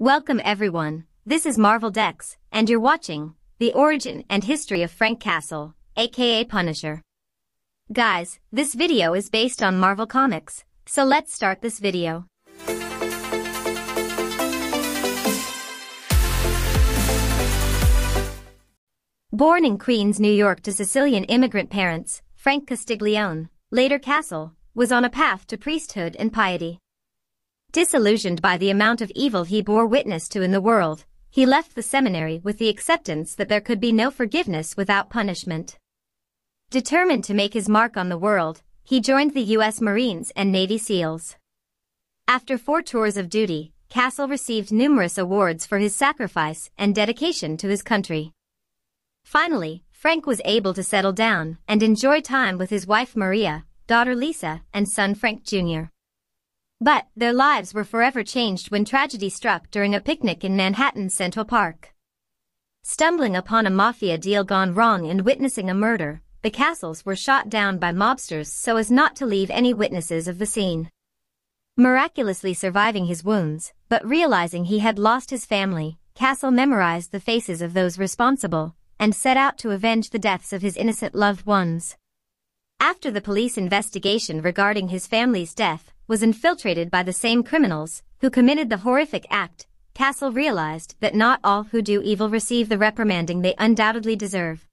Welcome everyone, this is Marvel Dex, and you're watching The Origin and History of Frank Castle, aka Punisher. Guys, this video is based on Marvel Comics, so let's start this video. Born in Queens, New York to Sicilian immigrant parents, Frank Castiglione, later Castle, was on a path to priesthood and piety. Disillusioned by the amount of evil he bore witness to in the world, he left the seminary with the acceptance that there could be no forgiveness without punishment. Determined to make his mark on the world, he joined the U.S. Marines and Navy SEALs. After four tours of duty, Castle received numerous awards for his sacrifice and dedication to his country. Finally, Frank was able to settle down and enjoy time with his wife Maria, daughter Lisa, and son Frank Jr. But their lives were forever changed when tragedy struck during a picnic in Manhattan's Central Park. Stumbling upon a mafia deal gone wrong and witnessing a murder, the castles were shot down by mobsters so as not to leave any witnesses of the scene. Miraculously surviving his wounds, but realizing he had lost his family, Castle memorized the faces of those responsible, and set out to avenge the deaths of his innocent loved ones. After the police investigation regarding his family's death, was infiltrated by the same criminals who committed the horrific act, Castle realized that not all who do evil receive the reprimanding they undoubtedly deserve.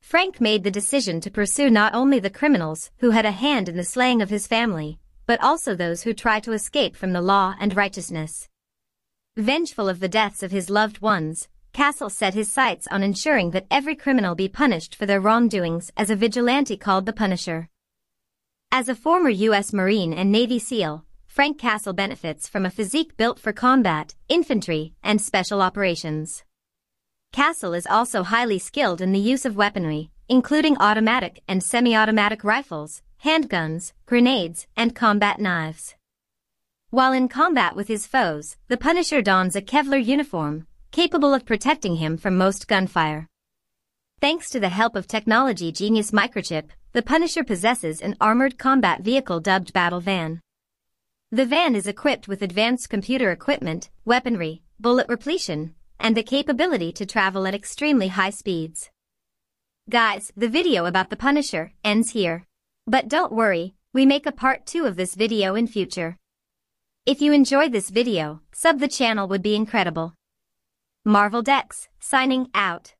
Frank made the decision to pursue not only the criminals who had a hand in the slaying of his family, but also those who try to escape from the law and righteousness. Vengeful of the deaths of his loved ones, Castle set his sights on ensuring that every criminal be punished for their wrongdoings as a vigilante called the Punisher. As a former U.S. Marine and Navy SEAL, Frank Castle benefits from a physique built for combat, infantry, and special operations. Castle is also highly skilled in the use of weaponry, including automatic and semi-automatic rifles, handguns, grenades, and combat knives. While in combat with his foes, the Punisher dons a Kevlar uniform, capable of protecting him from most gunfire. Thanks to the help of technology genius Microchip, the Punisher possesses an armored combat vehicle dubbed Battle Van. The van is equipped with advanced computer equipment, weaponry, bullet repletion, and the capability to travel at extremely high speeds. Guys, the video about the Punisher ends here. But don't worry, we make a part 2 of this video in future. If you enjoyed this video, sub the channel would be incredible. Marvel Dex, signing out.